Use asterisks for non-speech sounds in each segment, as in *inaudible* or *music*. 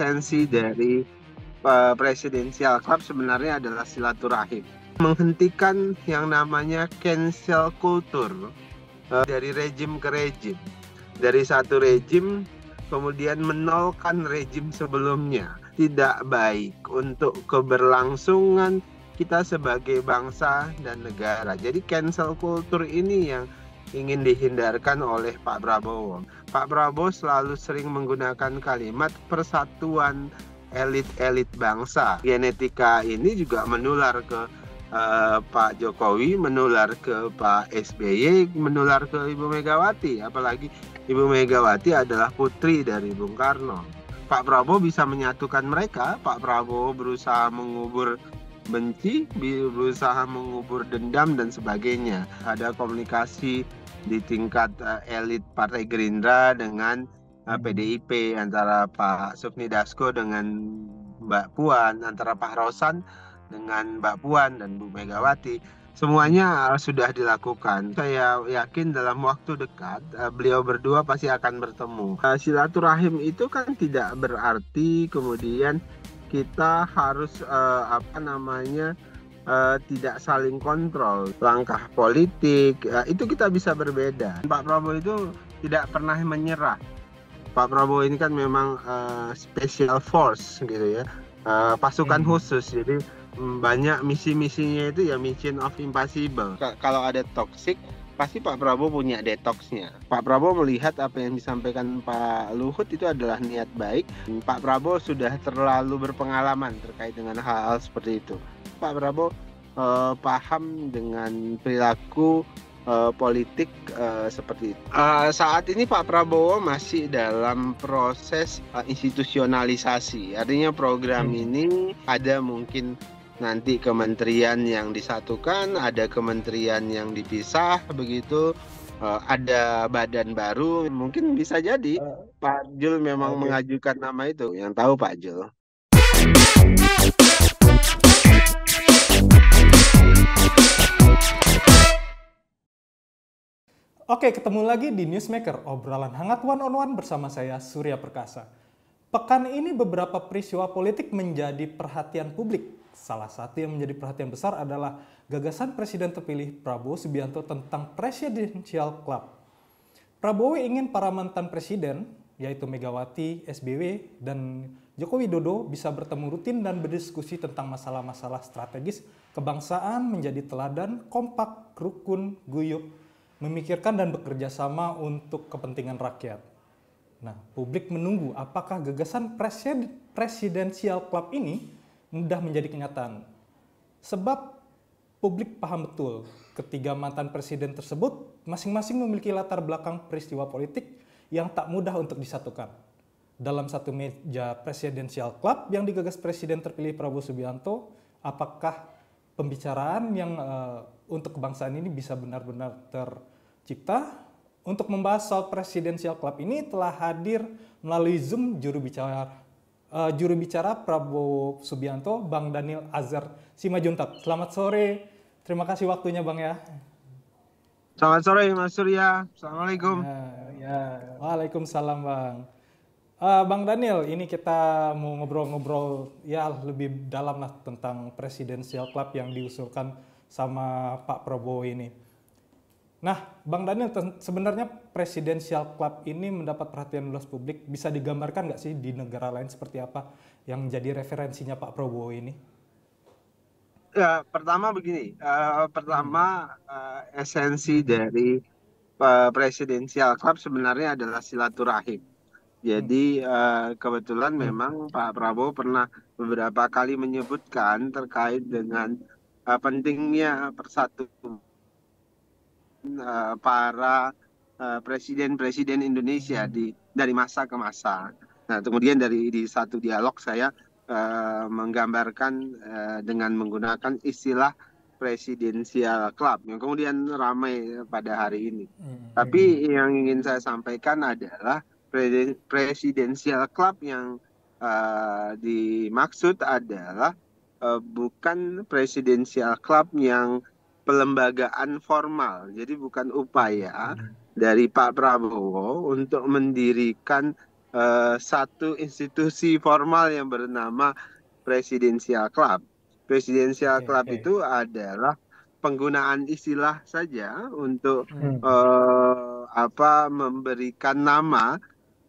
esensi dari uh, eh, presidensial club sebenarnya adalah silaturahim. Menghentikan yang namanya cancel culture uh, dari rejim ke rejim. Dari satu rejim kemudian menolkan rejim sebelumnya. Tidak baik untuk keberlangsungan kita sebagai bangsa dan negara. Jadi cancel culture ini yang ingin dihindarkan oleh Pak Prabowo. Pak Prabowo selalu sering menggunakan kalimat persatuan elit-elit bangsa. Genetika ini juga menular ke uh, Pak Jokowi, menular ke Pak SBY, menular ke Ibu Megawati. Apalagi Ibu Megawati adalah putri dari Bung Karno. Pak Prabowo bisa menyatukan mereka. Pak Prabowo berusaha mengubur benci, berusaha mengubur dendam dan sebagainya. Ada komunikasi di tingkat uh, elit Partai Gerindra dengan uh, eh, PDIP hmm. antara Pak Sufni Dasko dengan Mbak Puan, antara Pak Rosan dengan Mbak Puan dan Bu Megawati. Semuanya sudah dilakukan. Saya yakin dalam waktu dekat eh, beliau berdua pasti akan bertemu. silaturahim itu kan tidak berarti kemudian kita harus uh, apa namanya uh, tidak saling kontrol langkah politik uh, itu kita bisa berbeda Pak Prabowo itu tidak pernah menyerah Pak Prabowo ini kan memang uh, special force gitu ya uh, pasukan hmm. khusus jadi mm, banyak misi-misinya itu ya mission of impossible kalau ada toxic pasti Pak Prabowo punya detoxnya. Pak Prabowo melihat apa yang disampaikan Pak Luhut itu adalah niat baik. Pak Prabowo sudah terlalu berpengalaman terkait dengan hal-hal seperti itu. Pak Prabowo uh, paham dengan perilaku uh, politik uh, seperti itu. Uh, saat ini Pak Prabowo masih dalam proses uh, institusionalisasi, artinya program hmm. ini ada mungkin nanti kementerian yang disatukan, ada kementerian yang dipisah begitu, eh, ada badan baru, mungkin bisa jadi eh. Pak Jul memang okay. mengajukan nama itu, yang tahu Pak Jul. Oke, ketemu lagi di Newsmaker, obrolan hangat one on one bersama saya Surya Perkasa. Pekan ini beberapa peristiwa politik menjadi perhatian publik Salah satu yang menjadi perhatian besar adalah gagasan Presiden terpilih Prabowo Subianto tentang Presidential Club. Prabowo ingin para mantan presiden, yaitu Megawati, SBW, dan Joko Widodo bisa bertemu rutin dan berdiskusi tentang masalah-masalah strategis kebangsaan menjadi teladan, kompak, rukun, guyup, memikirkan dan bekerja sama untuk kepentingan rakyat. Nah, publik menunggu apakah gagasan presiden, presidensial club ini mudah menjadi kenyataan. Sebab publik paham betul ketiga mantan presiden tersebut masing-masing memiliki latar belakang peristiwa politik yang tak mudah untuk disatukan. Dalam satu meja presidensial club yang digagas presiden terpilih Prabowo Subianto, apakah pembicaraan yang uh, untuk kebangsaan ini bisa benar-benar tercipta? Untuk membahas soal presidensial club ini telah hadir melalui Zoom juru bicara uh, juru bicara Prabowo Subianto, Bang Daniel Azhar Simajuntak. Selamat sore, terima kasih waktunya Bang ya. Selamat sore Mas Surya, Assalamualaikum. Ya, ya. Waalaikumsalam Bang. Uh, Bang Daniel, ini kita mau ngobrol-ngobrol ya lebih dalam lah tentang presidensial club yang diusulkan sama Pak Prabowo ini. Nah, Bang Daniel, sebenarnya presidensial Club ini mendapat perhatian luas publik. Bisa digambarkan nggak sih di negara lain seperti apa yang jadi referensinya Pak Prabowo ini? Ya, pertama begini, uh, pertama uh, esensi dari uh, eh, presidensial Club sebenarnya adalah silaturahim. Jadi uh, kebetulan hmm. memang Pak Prabowo pernah beberapa kali menyebutkan terkait dengan uh, pentingnya persatuan uh, para eh, presiden-presiden Indonesia hmm. di dari masa ke masa. Nah, kemudian dari di satu dialog saya uh, menggambarkan uh, dengan menggunakan istilah presidensial club yang kemudian ramai pada hari ini. Hmm. Tapi yang ingin saya sampaikan adalah presidensial club yang uh, dimaksud adalah uh, bukan presidensial club yang pelembagaan formal. Jadi bukan upaya hmm. dari Pak Prabowo untuk mendirikan uh, satu institusi formal yang bernama Presidensial Club. Presidensial okay, Club itu adalah penggunaan istilah saja untuk hmm. uh, apa memberikan nama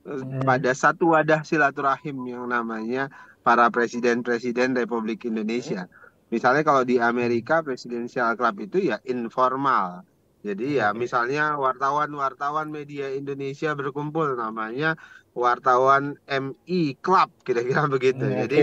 eh, hmm. pada satu wadah silaturahim yang namanya para presiden-presiden Republik Indonesia. Hmm Misalnya kalau di Amerika presidensial Club itu ya informal. Jadi ya misalnya wartawan-wartawan media Indonesia berkumpul namanya wartawan MI Club kira-kira *laughs* begitu. Okay. Jadi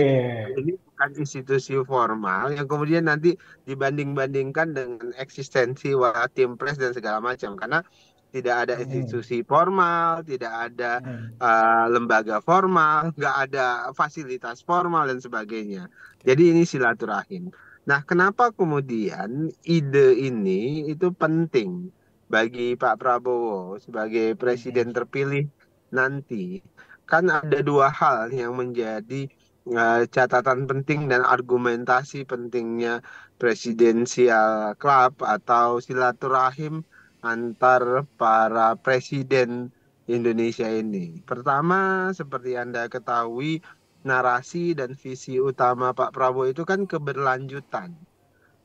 ini bukan institusi formal yang kemudian nanti dibanding-bandingkan dengan eksistensi tim pres dan segala macam karena tidak ada hmm. institusi formal, tidak ada uh, lembaga formal, nggak ada fasilitas formal dan sebagainya. Jadi ini silaturahim. Nah, kenapa kemudian ide ini itu penting bagi Pak Prabowo sebagai presiden iya. terpilih nanti? Kan ada dua hal yang menjadi eh, catatan penting dan argumentasi pentingnya presidensial club atau silaturahim antar para presiden Indonesia ini. Pertama, seperti Anda ketahui, narasi dan visi utama Pak Prabowo itu kan keberlanjutan.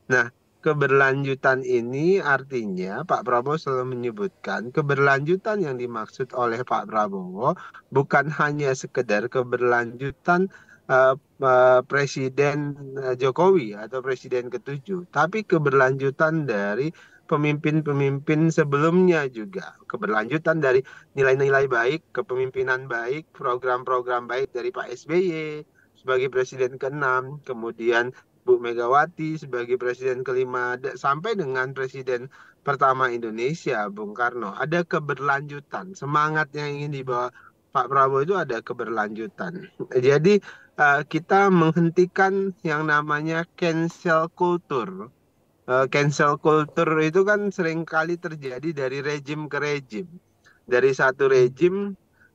Nah, keberlanjutan ini artinya Pak Prabowo selalu menyebutkan keberlanjutan yang dimaksud oleh Pak Prabowo bukan hanya sekedar keberlanjutan uh, uh, Presiden eh, Jokowi atau Presiden ketujuh, tapi keberlanjutan dari pemimpin-pemimpin sebelumnya juga keberlanjutan dari nilai-nilai baik, kepemimpinan baik, program-program baik dari Pak SBY sebagai presiden keenam kemudian Bu Megawati sebagai presiden kelima sampai dengan presiden pertama Indonesia Bung Karno ada keberlanjutan semangat yang ingin dibawa Pak Prabowo itu ada keberlanjutan jadi eh, kita menghentikan yang namanya cancel culture uh, cancel culture itu kan sering kali terjadi dari rejim ke rejim. Dari satu hmm. rejim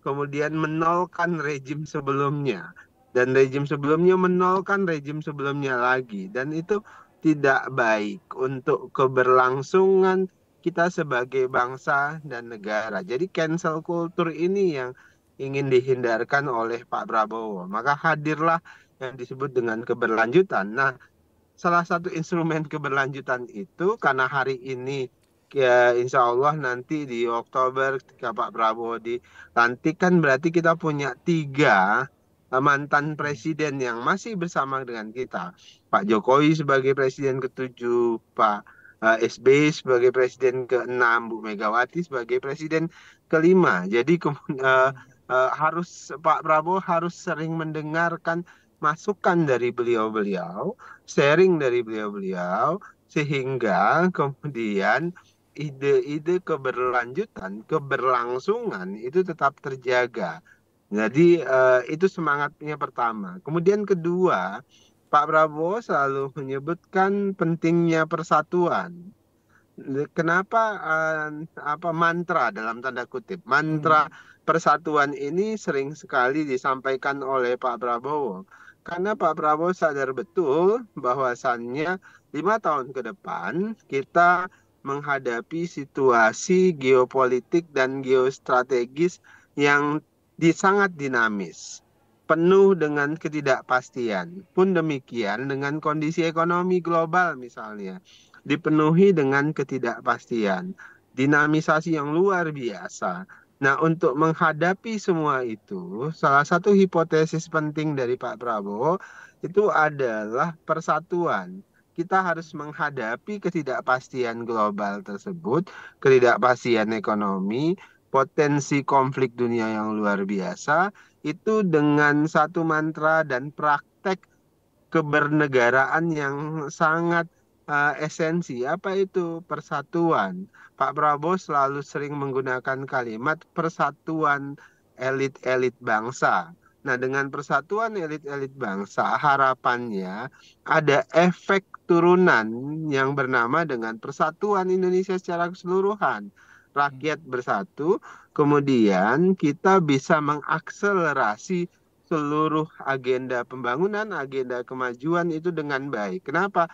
kemudian menolkan rejim sebelumnya dan rejim sebelumnya menolkan rejim sebelumnya lagi dan itu tidak baik untuk keberlangsungan kita sebagai bangsa dan negara. Jadi cancel culture ini yang ingin dihindarkan oleh Pak Prabowo. Maka hadirlah yang disebut dengan keberlanjutan. Nah, salah satu instrumen keberlanjutan itu karena hari ini ya insya Allah nanti di Oktober ketika Pak Prabowo dilantik kan berarti kita punya tiga eh, mantan presiden yang masih bersama dengan kita. Pak Jokowi sebagai presiden ketujuh, Pak eh, SBY sebagai presiden keenam, Bu Megawati sebagai presiden kelima. Jadi uh, harus Pak Prabowo harus sering mendengarkan masukan dari beliau-beliau, sharing dari beliau-beliau, sehingga kemudian ide-ide keberlanjutan, keberlangsungan itu tetap terjaga. Jadi uh, itu semangatnya pertama. Kemudian kedua, Pak Prabowo selalu menyebutkan pentingnya persatuan. Kenapa uh, apa mantra dalam tanda kutip mantra hmm. persatuan ini sering sekali disampaikan oleh Pak Prabowo karena Pak Prabowo sadar betul bahwasannya lima tahun ke depan kita menghadapi situasi geopolitik dan geostrategis yang sangat dinamis, penuh dengan ketidakpastian. Pun demikian dengan kondisi ekonomi global misalnya, dipenuhi dengan ketidakpastian, dinamisasi yang luar biasa, Nah, untuk menghadapi semua itu, salah satu hipotesis penting dari Pak Prabowo itu adalah persatuan. Kita harus menghadapi ketidakpastian global tersebut, ketidakpastian ekonomi, potensi konflik dunia yang luar biasa, itu dengan satu mantra dan praktek kebernegaraan yang sangat uh, esensi apa itu persatuan. Pak Prabowo selalu sering menggunakan kalimat persatuan elit-elit bangsa. Nah, dengan persatuan elit-elit bangsa, harapannya ada efek turunan yang bernama dengan persatuan Indonesia secara keseluruhan. Rakyat hmm. bersatu, kemudian kita bisa mengakselerasi seluruh agenda pembangunan, agenda kemajuan itu dengan baik. Kenapa?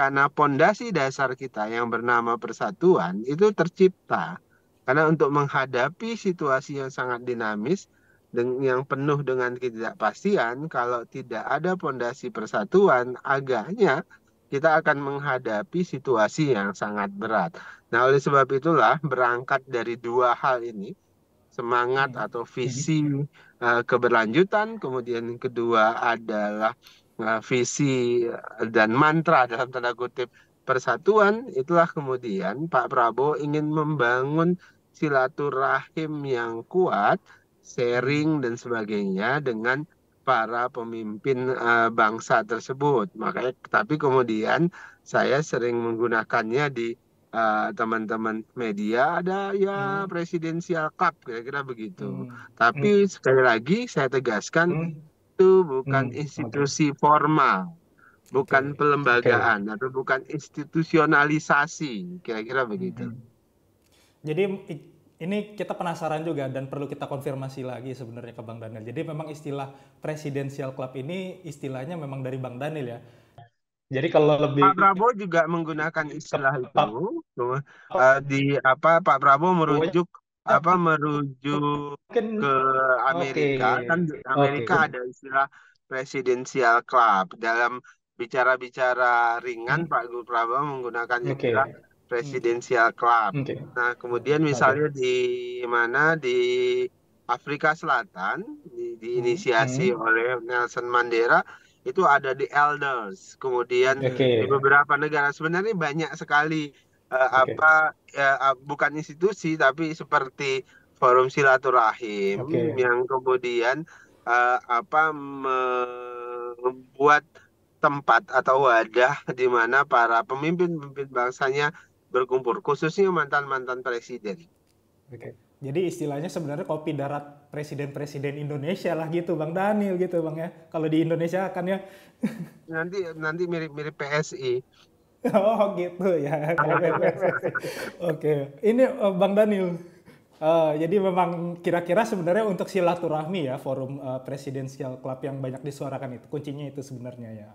karena pondasi dasar kita yang bernama persatuan itu tercipta. Karena untuk menghadapi situasi yang sangat dinamis yang penuh dengan ketidakpastian, kalau tidak ada pondasi persatuan, agaknya kita akan menghadapi situasi yang sangat berat. Nah, oleh sebab itulah berangkat dari dua hal ini, semangat hmm. atau hmm. visi uh, keberlanjutan, kemudian kedua adalah Nah, visi dan mantra dalam tanda kutip persatuan itulah kemudian Pak Prabowo ingin membangun silaturahim yang kuat, sharing dan sebagainya dengan para pemimpin uh, bangsa tersebut. Makanya tapi kemudian saya sering menggunakannya di eh, teman-teman uh, media ada ya hmm. presidensial cup kira-kira begitu. Hmm. Tapi hmm. sekali lagi saya tegaskan hmm itu bukan hmm, institusi okay. formal, bukan okay. pelembagaan okay. atau bukan institusionalisasi, kira-kira hmm, begitu. Hmm. Jadi ini kita penasaran juga dan perlu kita konfirmasi lagi sebenarnya ke Bang Daniel. Jadi memang istilah presidensial club ini istilahnya memang dari Bang Daniel ya. Jadi kalau lebih Pak Prabowo juga menggunakan istilah itu Pak, eh, di apa Pak Prabowo merujuk apa merujuk ke Amerika okay. kan Amerika okay. ada istilah presidensial club dalam bicara-bicara ringan hmm. Pak Gubernur Prabowo menggunakan istilah okay. presidensial hmm. club. Okay. Nah kemudian misalnya okay. di mana di Afrika Selatan di, diinisiasi hmm. oleh Nelson Mandela itu ada di elders kemudian okay. di beberapa negara sebenarnya banyak sekali Eh, okay. apa ya, eh, bukan institusi tapi seperti forum silaturahim okay. yang kemudian uh, apa membuat tempat atau wadah di mana para pemimpin-pemimpin bangsanya berkumpul khususnya mantan-mantan presiden. Oke. Jadi istilahnya sebenarnya kopi darat presiden-presiden Indonesia lah gitu Bang Daniel gitu Bang ya. Kalau di Indonesia kan ya *laughs* nanti nanti mirip-mirip PSI. *laughs* Oh gitu ya. *laughs* Oke, ini eh, Bang Daniel. Uh, jadi memang kira-kira sebenarnya untuk silaturahmi ya forum uh, eh, presidensial club yang banyak disuarakan itu kuncinya itu sebenarnya ya.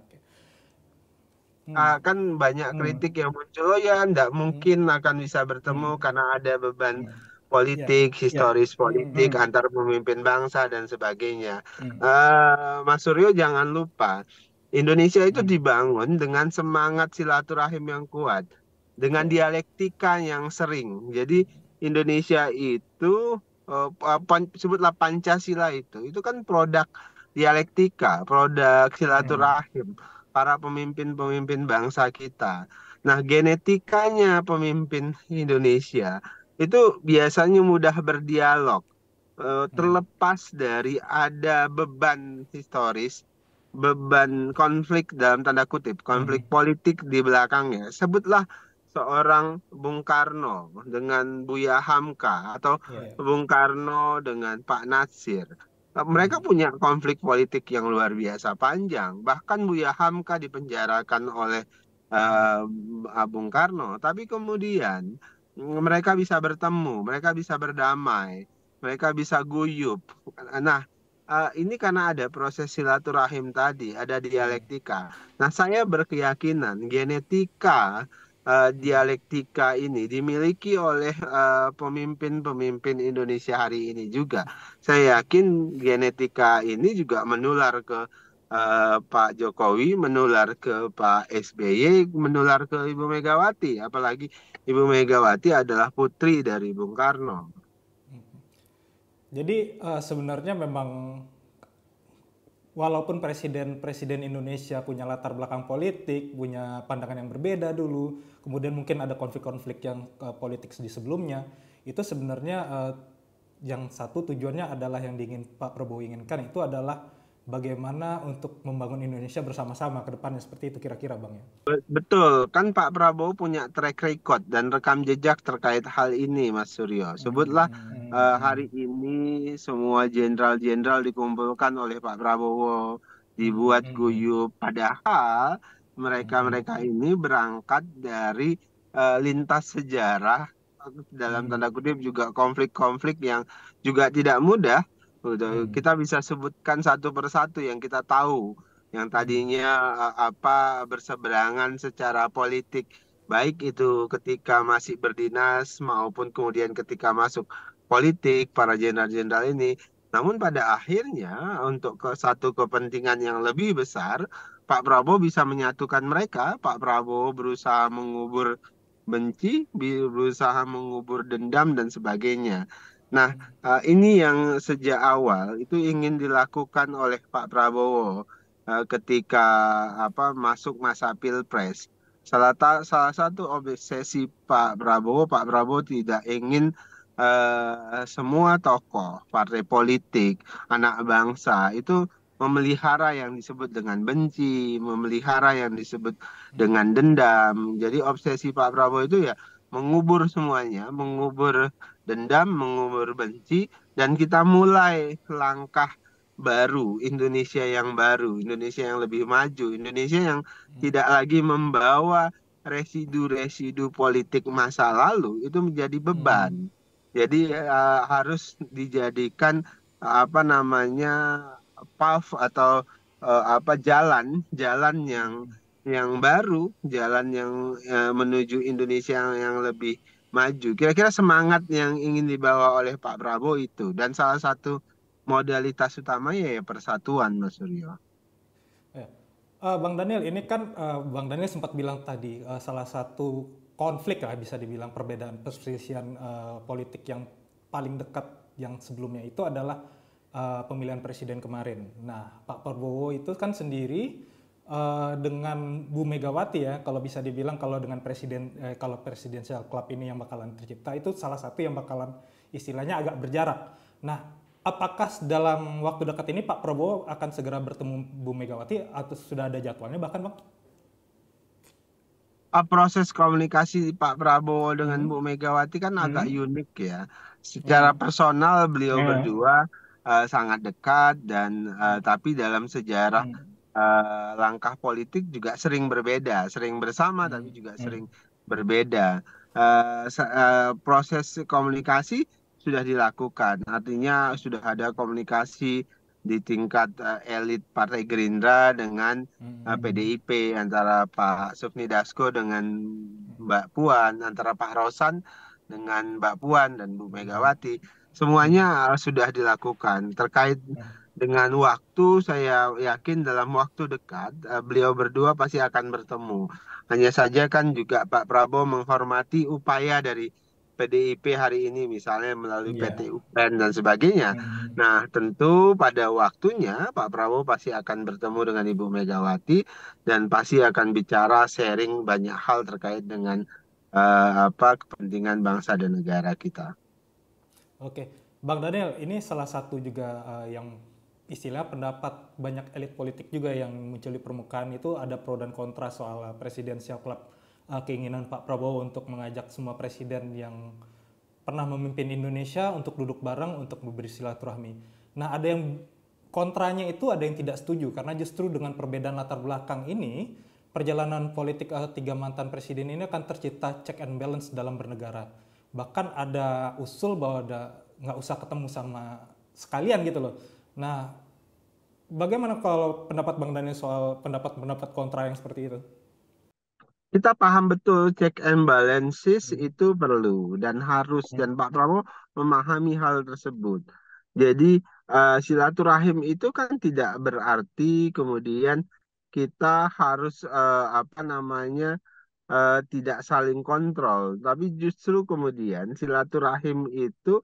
Hmm. Uh, kan banyak hmm. kritik hmm. yang muncul ya tidak hmm. mungkin hmm. akan bisa bertemu hmm. karena ada beban yeah. politik, yeah. historis yeah. politik hmm. antar pemimpin bangsa dan sebagainya. Hmm. Uh, Mas Suryo jangan lupa Indonesia itu dibangun dengan semangat silaturahim yang kuat, dengan dialektika yang sering. Jadi Indonesia itu eh, sebutlah Pancasila itu, itu kan produk dialektika, produk silaturahim para pemimpin-pemimpin bangsa kita. Nah, genetikanya pemimpin Indonesia itu biasanya mudah berdialog, eh, hmm. terlepas dari ada beban historis beban konflik dalam tanda kutip konflik hmm. politik di belakangnya sebutlah seorang Bung Karno dengan Buya Hamka atau yeah. Bung Karno dengan Pak Nasir nah, Mereka hmm. punya konflik politik yang luar biasa panjang. Bahkan Buya Hamka dipenjarakan oleh uh, Bung Karno, tapi kemudian mm, mereka bisa bertemu, mereka bisa berdamai, mereka bisa guyup. Nah, uh, ini karena ada proses silaturahim tadi, ada hmm. dialektika. Nah, saya berkeyakinan genetika uh, dialektika ini dimiliki oleh eh, pemimpin-pemimpin uh, Indonesia hari ini juga. Saya yakin genetika ini juga menular ke uh, Pak Jokowi, menular ke Pak SBY, menular ke Ibu Megawati, apalagi Ibu Megawati adalah putri dari Bung Karno. Jadi uh, sebenarnya memang walaupun presiden-presiden Indonesia punya latar belakang politik, punya pandangan yang berbeda dulu, kemudian mungkin ada konflik-konflik yang uh, politik di sebelumnya, itu sebenarnya uh, yang satu tujuannya adalah yang diingin Pak Prabowo inginkan itu adalah bagaimana untuk membangun Indonesia bersama-sama ke depannya seperti itu kira-kira Bang ya. Betul, kan Pak Prabowo punya track record dan rekam jejak terkait hal ini Mas Suryo. Sebutlah hmm. uh, hari ini semua jenderal-jenderal dikumpulkan oleh Pak Prabowo, dibuat hmm. guyup padahal mereka-mereka hmm. ini berangkat dari uh, lintas sejarah dalam hmm. tanda kutip juga konflik-konflik yang juga tidak mudah Udah, hmm. Kita bisa sebutkan satu persatu yang kita tahu, yang hmm. tadinya apa berseberangan secara politik, baik itu ketika masih berdinas maupun kemudian ketika masuk politik para jenderal-jenderal ini. Namun pada akhirnya untuk ke satu kepentingan yang lebih besar, Pak Prabowo bisa menyatukan mereka. Pak Prabowo berusaha mengubur benci, berusaha mengubur dendam dan sebagainya. Nah, eh, ini yang sejak awal itu ingin dilakukan oleh Pak Prabowo eh, ketika apa masuk masa pilpres. Salah, salah satu obsesi Pak Prabowo, Pak Prabowo tidak ingin uh, semua tokoh partai politik, anak bangsa itu memelihara yang disebut dengan benci, memelihara yang disebut dengan dendam. Jadi obsesi Pak Prabowo itu ya mengubur semuanya, mengubur dendam, mengubur benci, dan kita mulai langkah baru, Indonesia yang baru, Indonesia yang lebih maju, Indonesia yang hmm. tidak lagi membawa residu-residu politik masa lalu itu menjadi beban. Hmm. Jadi uh, harus dijadikan apa namanya path atau uh, apa jalan, jalan yang yang baru, jalan yang uh, menuju Indonesia yang, yang lebih maju. Kira-kira semangat yang ingin dibawa oleh Pak Prabowo itu dan salah satu modalitas utama ya, ya persatuan Mas Suryo. Uh, Bang Daniel, ini kan uh, Bang Daniel sempat bilang tadi uh, salah satu konflik lah bisa dibilang perbedaan perselisihan uh, politik yang paling dekat yang sebelumnya itu adalah uh, pemilihan presiden kemarin. Nah, Pak Prabowo itu kan sendiri Eh, dengan Bu Megawati ya, kalau bisa dibilang kalau dengan presiden eh, kalau presidensial club ini yang bakalan tercipta itu salah satu yang bakalan istilahnya agak berjarak. Nah, apakah dalam waktu dekat ini Pak Prabowo akan segera bertemu Bu Megawati atau sudah ada jadwalnya bahkan Pak? Ah, proses komunikasi Pak Prabowo dengan hmm. Bu Megawati kan hmm. agak unik ya. Secara hmm. personal beliau hmm. berdua uh, sangat dekat dan uh, tapi dalam sejarah hmm uh, langkah politik juga sering berbeda, sering bersama hmm. tapi juga hmm. sering berbeda. Uh, uh, proses komunikasi sudah dilakukan, artinya sudah ada komunikasi di tingkat uh, elit Partai Gerindra dengan uh, hmm, PDIP hmm. antara Pak Sufni Dasko dengan hmm. Mbak Puan, antara Pak Rosan dengan Mbak Puan dan Bu Megawati. Semuanya sudah dilakukan terkait dengan waktu saya yakin dalam waktu dekat eh, beliau berdua pasti akan bertemu. Hanya saja kan juga Pak Prabowo menghormati upaya dari PDIP hari ini misalnya melalui yeah. PT UPEN dan sebagainya. Mm. Nah, tentu pada waktunya Pak Prabowo pasti akan bertemu dengan Ibu Megawati dan pasti akan bicara sharing banyak hal terkait dengan uh, apa kepentingan bangsa dan negara kita. Oke, Bang Daniel, ini salah satu juga uh, yang istilah pendapat banyak elit politik juga yang muncul di permukaan itu ada pro dan kontra soal uh, presidensial club uh, keinginan Pak Prabowo untuk mengajak semua presiden yang pernah memimpin Indonesia untuk duduk bareng untuk memberi silaturahmi. Nah, ada yang kontranya itu ada yang tidak setuju karena justru dengan perbedaan latar belakang ini perjalanan politik uh, tiga mantan presiden ini akan tercipta check and balance dalam bernegara. Bahkan ada usul bahwa ada nggak usah ketemu sama sekalian gitu loh. Nah, bagaimana kalau pendapat Bang Daniel soal pendapat-pendapat kontra yang seperti itu? Kita paham betul check and balances hmm. itu perlu dan harus hmm. dan Pak Prabowo memahami hal tersebut. Jadi uh, silaturahim itu kan tidak berarti kemudian kita harus uh, apa namanya uh, tidak saling kontrol, tapi justru kemudian silaturahim itu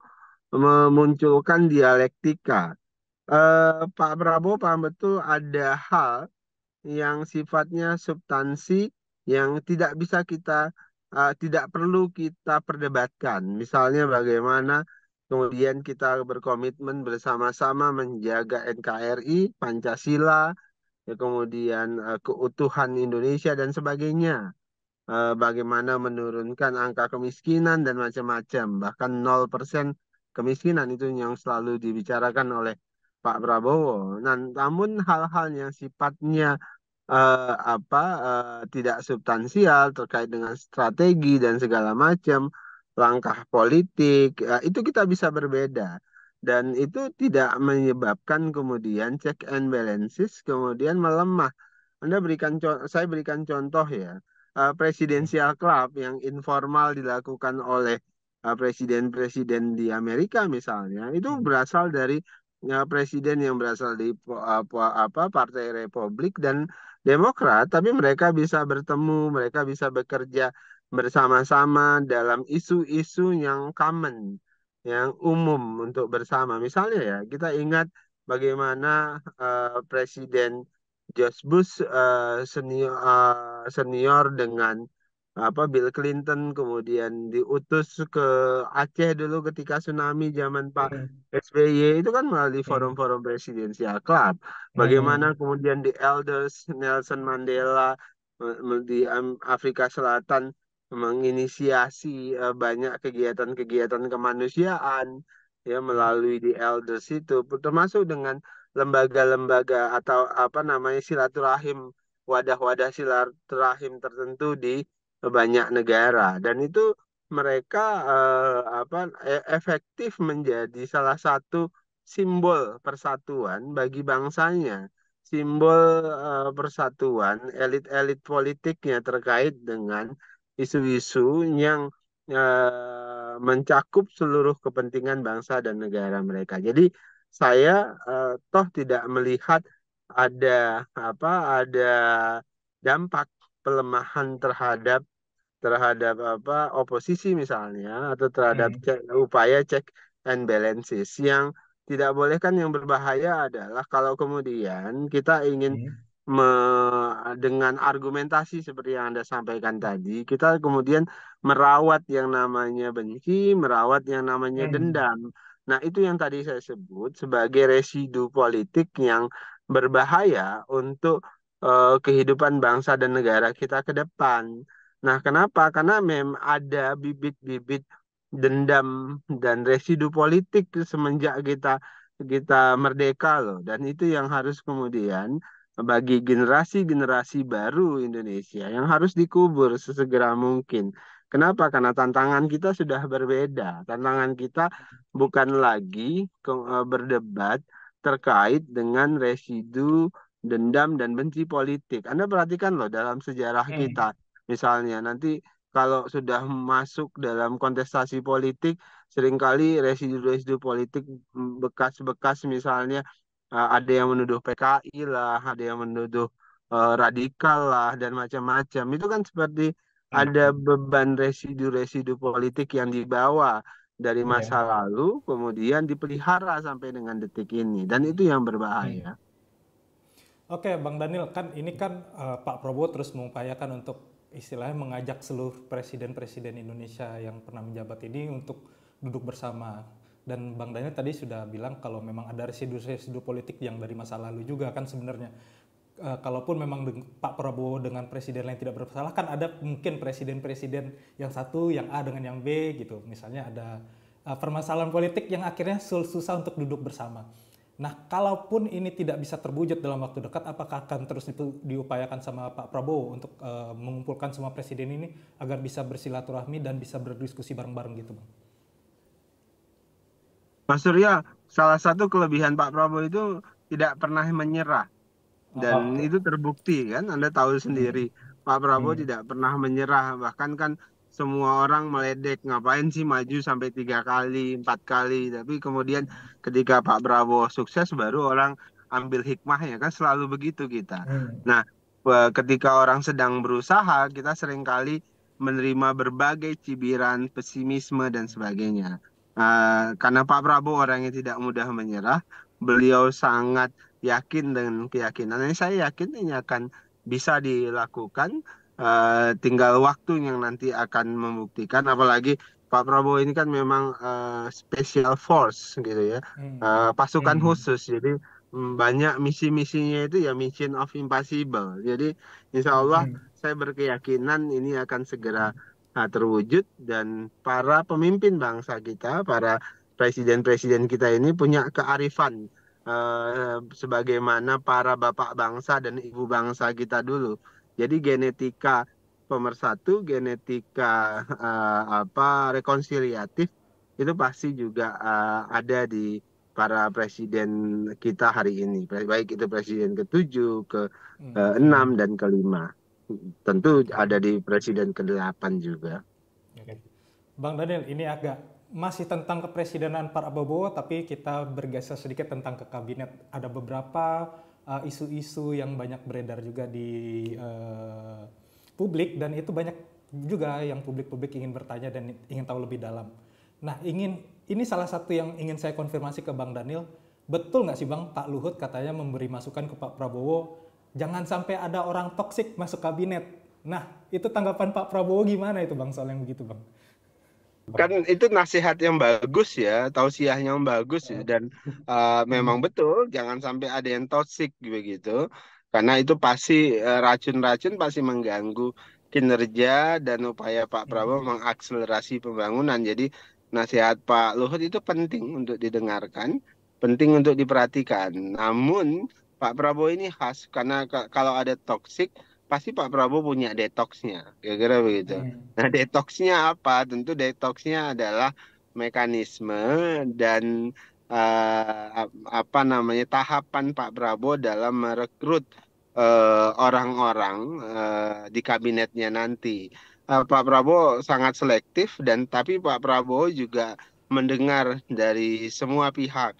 memunculkan dialektika Uh, Pak Prabowo paham betul ada hal yang sifatnya substansi yang tidak bisa kita uh, tidak perlu kita perdebatkan. Misalnya bagaimana kemudian kita berkomitmen bersama-sama menjaga NKRI, Pancasila, ya kemudian uh, keutuhan Indonesia dan sebagainya. Uh, bagaimana menurunkan angka kemiskinan dan macam-macam, bahkan 0% kemiskinan itu yang selalu dibicarakan oleh Pak Prabowo. Nah, namun hal-hal yang sifatnya uh, apa uh, tidak substansial terkait dengan strategi dan segala macam langkah politik uh, itu kita bisa berbeda dan itu tidak menyebabkan kemudian check and balances kemudian melemah. Anda berikan saya berikan contoh ya presidensial club yang informal dilakukan oleh presiden -presiden di Amerika misalnya itu hmm. berasal dari ya, presiden yang berasal di apa, eh, apa Partai Republik dan Demokrat, tapi mereka bisa bertemu, mereka bisa bekerja bersama-sama dalam isu-isu yang common, yang umum untuk bersama. Misalnya ya, kita ingat bagaimana uh, Presiden George Bush uh, senior uh, senior dengan apa Bill Clinton kemudian diutus ke Aceh dulu ketika tsunami zaman Pak hmm. Iya. SBY itu kan melalui iya. forum-forum presidensial club. Iya. Bagaimana hmm. kemudian di elders Nelson Mandela di Afrika Selatan menginisiasi eh, banyak kegiatan-kegiatan kemanusiaan ya melalui di elders itu termasuk dengan lembaga-lembaga atau apa namanya silaturahim wadah-wadah silaturahim tertentu di banyak negara dan itu mereka uh, apa e, efektif menjadi salah satu simbol persatuan bagi bangsanya simbol uh, persatuan elit-elit politiknya terkait dengan isu-isu yang uh, mencakup seluruh kepentingan bangsa dan negara mereka jadi saya uh, toh tidak melihat ada apa ada dampak pelemahan terhadap terhadap apa oposisi misalnya atau terhadap hmm. cek, upaya check and balances yang tidak boleh kan yang berbahaya adalah kalau kemudian kita ingin hmm. me, dengan argumentasi seperti yang Anda sampaikan tadi, kita kemudian merawat yang namanya benci, merawat yang namanya hmm. dendam. Nah, itu yang tadi saya sebut sebagai residu politik yang berbahaya untuk uh, kehidupan bangsa dan negara kita ke depan. Nah, kenapa? Karena memang ada bibit-bibit dendam dan residu politik semenjak kita kita merdeka loh dan itu yang harus kemudian bagi generasi-generasi baru Indonesia yang harus dikubur sesegera mungkin. Kenapa? Karena tantangan kita sudah berbeda. Tantangan kita bukan lagi e, berdebat terkait dengan residu dendam dan benci politik. Anda perhatikan loh dalam sejarah hmm. kita misalnya nanti kalau sudah masuk dalam kontestasi politik seringkali residu-residu politik bekas-bekas misalnya uh, ada yang menuduh PKI lah ada yang menuduh uh, radikal lah dan macam-macam itu kan seperti hmm. ada beban residu-residu politik yang dibawa dari iya. masa yeah. lalu kemudian dipelihara sampai dengan detik ini dan itu yang berbahaya. Yeah. Oke, Bang Daniel, kan ini kan uh, Pak Prabowo terus mengupayakan untuk istilahnya mengajak seluruh presiden-presiden Indonesia yang pernah menjabat ini untuk duduk bersama. Dan Bang Daniel tadi sudah bilang kalau memang ada residu-residu politik yang dari masa lalu juga kan sebenarnya. E, kalaupun memang Pak Prabowo dengan presiden lain tidak bersalah kan ada mungkin presiden-presiden yang satu, yang A dengan yang B gitu. Misalnya ada e, permasalahan politik yang akhirnya sulit susah untuk duduk bersama. Nah, kalaupun ini tidak bisa terwujud dalam waktu dekat, apakah akan terus itu diupayakan sama Pak Prabowo untuk uh, mengumpulkan semua presiden ini agar bisa bersilaturahmi dan bisa berdiskusi bareng-bareng gitu, Bang? Mas Surya, salah satu kelebihan Pak Prabowo itu tidak pernah menyerah. Dan oh, okay. itu terbukti kan, Anda tahu sendiri. Hmm. Pak Prabowo hmm. tidak pernah menyerah, bahkan kan semua orang meledek ngapain sih maju sampai tiga kali empat kali tapi kemudian ketika Pak Prabowo sukses baru orang ambil hikmahnya kan selalu begitu kita hmm. nah ketika orang sedang berusaha kita seringkali menerima berbagai cibiran pesimisme dan sebagainya uh, karena Pak Prabowo orangnya tidak mudah menyerah beliau sangat yakin dengan keyakinan ini saya yakin ini akan bisa dilakukan Eh, tinggal waktu yang nanti akan membuktikan apalagi Pak Prabowo ini kan memang uh, special force gitu ya uh, pasukan hmm. khusus jadi mm, banyak misi-misinya itu ya mission of impossible jadi insya Allah hmm. saya berkeyakinan ini akan segera uh, terwujud dan para pemimpin bangsa kita para presiden-presiden kita ini punya kearifan uh, sebagaimana para bapak bangsa dan ibu bangsa kita dulu jadi genetika pemersatu, genetika uh, apa rekonsiliatif itu pasti juga uh, ada di para presiden kita hari ini, baik itu presiden ke ketujuh, ke hmm. eh, enam ke dan kelima. Tentu ada di presiden ke delapan juga. Bang Daniel, ini agak masih tentang kepresidenan Pak Prabowo, tapi kita bergeser sedikit tentang ke kabinet. Ada beberapa Uh, isu-isu uh, yang banyak beredar juga di uh, publik dan itu banyak juga yang publik-publik ingin bertanya dan ingin tahu lebih dalam. Nah, ingin ini salah satu yang ingin saya konfirmasi ke Bang Daniel, betul nggak sih Bang Pak Luhut katanya memberi masukan ke Pak Prabowo jangan sampai ada orang toksik masuk kabinet. Nah, itu tanggapan Pak Prabowo gimana itu Bang soal yang begitu Bang? kan itu nasihat yang bagus ya tausiah yang bagus ya. Iya. dan uh, memang betul jangan sampai ada yang toksik begitu karena itu pasti eh, racun-racun uh, pasti mengganggu kinerja dan upaya Pak Prabowo iya. mengakselerasi pembangunan jadi nasihat Pak Luhut itu penting untuk didengarkan penting untuk diperhatikan namun Pak Prabowo ini khas karena kalau ada toksik pasti Pak Prabowo punya detoxnya, kira-kira begitu. Hmm. Nah detoxnya apa? Tentu detoxnya adalah mekanisme dan uh, apa namanya tahapan Pak Prabowo dalam merekrut orang eh, orang-orang uh, di kabinetnya nanti. Uh, Pak Prabowo sangat selektif dan tapi Pak Prabowo juga mendengar dari semua pihak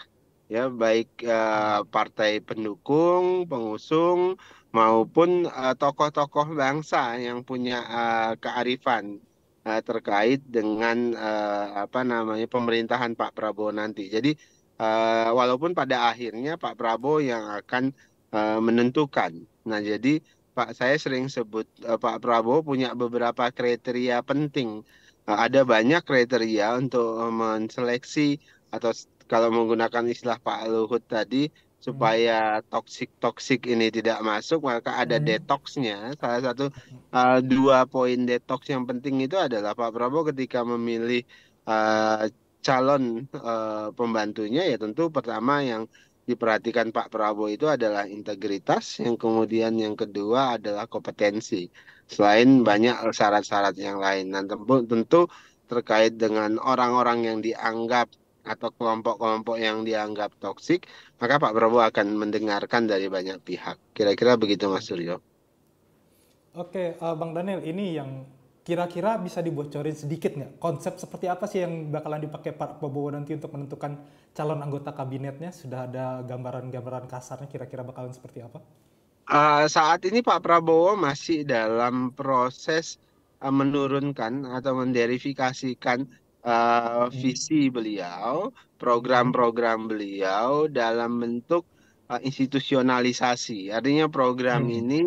ya baik uh, partai pendukung, pengusung, maupun tokoh eh, tokoh-tokoh bangsa yang punya uh, kearifan uh, terkait dengan uh, apa namanya pemerintahan Pak Prabowo nanti. Jadi uh, walaupun pada akhirnya Pak Prabowo yang akan uh, menentukan. Nah, jadi Pak saya sering sebut uh, Pak Prabowo punya beberapa kriteria penting. Uh, ada banyak kriteria untuk menseleksi atau kalau menggunakan istilah Pak Luhut tadi supaya toksik toksik ini tidak masuk maka ada hmm. detoxnya salah satu uh, dua poin detox yang penting itu adalah Pak Prabowo ketika memilih uh, calon uh, pembantunya ya tentu pertama yang diperhatikan Pak Prabowo itu adalah integritas yang kemudian yang kedua adalah kompetensi selain banyak syarat-syarat yang lain dan nah, tentu, tentu terkait dengan orang-orang yang dianggap atau kelompok-kelompok yang dianggap toksik, maka Pak Prabowo akan mendengarkan dari banyak pihak. Kira-kira begitu Mas Suryo. Oke, uh, Bang Daniel, ini yang kira-kira bisa dibocorin sedikit nggak? Konsep seperti apa sih yang bakalan dipakai Pak Prabowo nanti untuk menentukan calon anggota kabinetnya? Sudah ada gambaran-gambaran kasarnya kira-kira bakalan seperti apa? Uh, saat ini Pak Prabowo masih dalam proses uh, menurunkan atau menderifikasikan uh, visi beliau, program-program beliau dalam bentuk uh, institusionalisasi. Artinya program hmm. ini,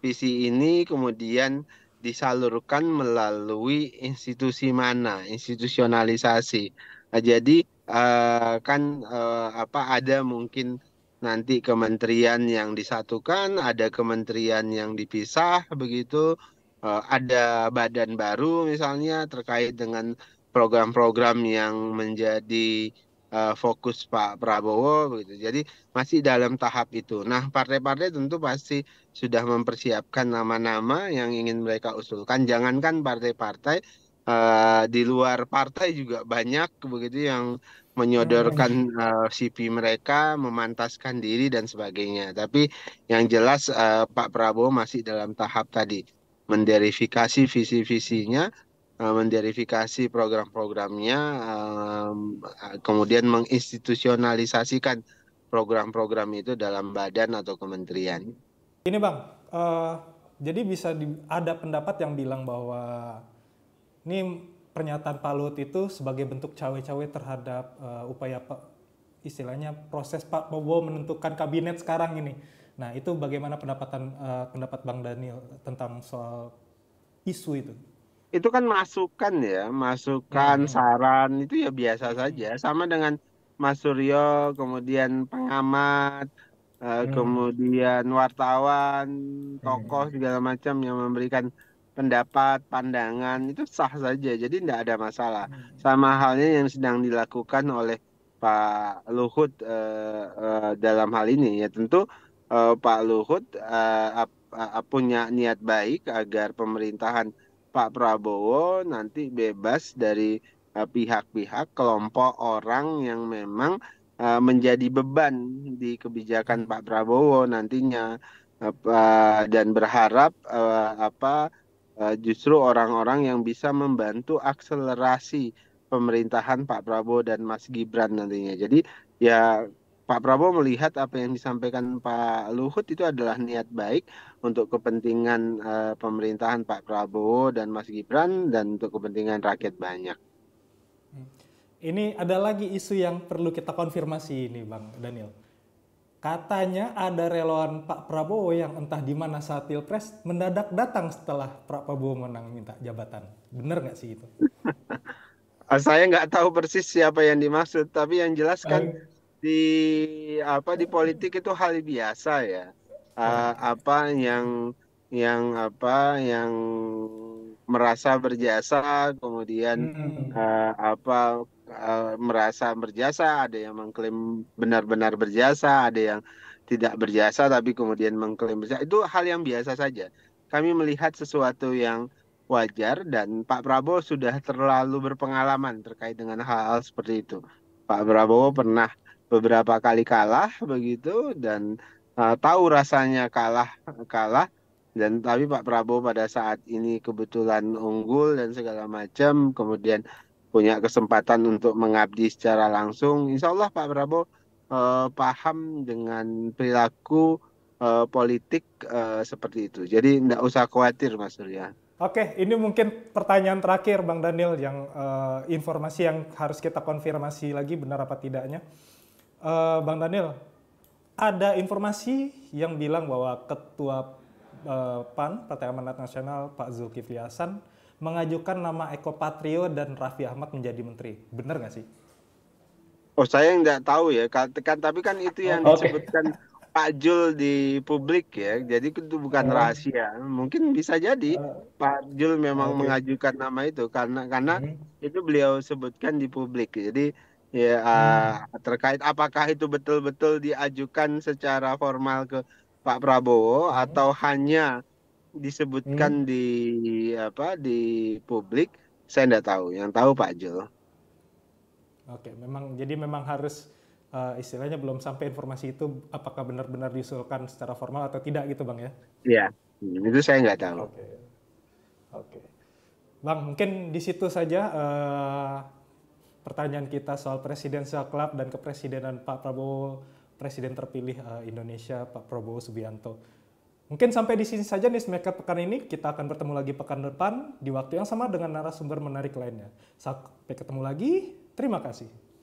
visi ini kemudian disalurkan melalui institusi mana, institusionalisasi. Nah, jadi uh, kan uh, apa ada mungkin nanti kementerian yang disatukan, ada kementerian yang dipisah begitu, ada badan baru misalnya terkait dengan program-program yang menjadi uh, fokus Pak Prabowo begitu. Jadi masih dalam tahap itu. Nah, partai-partai tentu pasti sudah mempersiapkan nama-nama yang ingin mereka usulkan. Jangankan partai-partai uh, di luar partai juga banyak begitu yang menyodorkan uh, hmm. eh, CV mereka, memantaskan diri dan sebagainya. Tapi yang jelas uh, Pak Prabowo masih dalam tahap tadi menderifikasi visi-visinya Eh, menderifikasi program-programnya, eh, kemudian menginstitusionalisasikan program-program itu dalam badan atau kementerian. Ini bang, uh, jadi bisa di, ada pendapat yang bilang bahwa ini pernyataan Pak Luhut itu sebagai bentuk cawe-cawe terhadap uh, upaya istilahnya proses Pak Prabowo menentukan kabinet sekarang ini. Nah itu bagaimana pendapatan uh, pendapat Bang Daniel tentang soal isu itu? itu kan masukan ya, masukan, hmm. saran itu ya biasa hmm. saja, sama dengan Mas Suryo, kemudian pengamat, eh, hmm. kemudian wartawan, hmm. tokoh segala macam yang memberikan pendapat, pandangan itu sah saja. Jadi tidak ada masalah. Hmm. Sama halnya yang sedang dilakukan oleh Pak Luhut uh, uh, dalam hal ini ya tentu uh, Pak Luhut punya niat baik agar pemerintahan Pak Prabowo nanti bebas dari eh, pihak-pihak kelompok orang yang memang uh, menjadi beban di kebijakan Pak Prabowo nantinya uh, dan berharap uh, apa uh, justru orang-orang yang bisa membantu akselerasi pemerintahan Pak Prabowo dan Mas Gibran nantinya. Jadi ya Pak Prabowo melihat apa yang disampaikan Pak Luhut itu adalah niat baik untuk kepentingan uh, pemerintahan Pak Prabowo dan Mas Gibran dan untuk kepentingan rakyat banyak. Ini ada lagi isu yang perlu kita konfirmasi ini Bang Daniel. Katanya ada relawan Pak Prabowo yang entah di mana saat pilpres mendadak datang setelah Pak Prabowo menang minta jabatan. benar nggak sih itu? *laughs* Saya nggak tahu persis siapa yang dimaksud, tapi yang jelas kan di apa di politik itu hal biasa ya. Uh, apa yang yang apa yang merasa berjasa kemudian hmm. uh, apa uh, merasa berjasa ada yang mengklaim benar-benar berjasa ada yang tidak berjasa tapi kemudian mengklaim berjasa itu hal yang biasa saja kami melihat sesuatu yang wajar dan Pak Prabowo sudah terlalu berpengalaman terkait dengan hal-hal seperti itu Pak Prabowo pernah beberapa kali kalah begitu dan uh, tahu rasanya kalah kalah dan tapi Pak Prabowo pada saat ini kebetulan unggul dan segala macam kemudian punya kesempatan untuk mengabdi secara langsung Insya Allah Pak Prabowo uh, paham dengan perilaku uh, politik uh, seperti itu jadi tidak usah khawatir Mas Surya. Oke, ini mungkin pertanyaan terakhir Bang Daniel yang uh, informasi yang harus kita konfirmasi lagi benar apa tidaknya uh, Bang Daniel, ada informasi yang bilang bahwa Ketua uh, eh, PAN, Partai Amanat Nasional, Pak Zulkifli Hasan, mengajukan nama Eko Patrio dan Raffi Ahmad menjadi menteri. Benar nggak sih? Oh, saya nggak tahu ya. Kan, tapi kan itu yang oh, okay. disebutkan *laughs* Pak Jul di publik ya. Jadi itu bukan oh. rahasia. Mungkin bisa jadi eh. Pak Jul memang okay. mengajukan nama itu karena karena hmm. itu beliau sebutkan di publik. Jadi Ya, uh, terkait apakah itu betul-betul diajukan secara formal ke Pak Prabowo hmm. atau hanya disebutkan hmm. di apa di publik, saya tidak tahu. Yang tahu Pak Jo? Oke, memang jadi memang harus uh, istilahnya belum sampai informasi itu apakah benar-benar diusulkan secara formal atau tidak gitu, Bang ya? Iya, hmm, itu saya nggak tahu. Oke. Oke. Bang, mungkin di situ saja uh, pertanyaan kita soal presidensial Club dan kepresidenan Pak Prabowo, Presiden terpilih uh, Indonesia Pak Prabowo Subianto. Mungkin sampai di sini saja nih Smaker pekan ini. Kita akan bertemu lagi pekan depan di waktu yang sama dengan narasumber menarik lainnya. Sampai ketemu lagi. Terima kasih.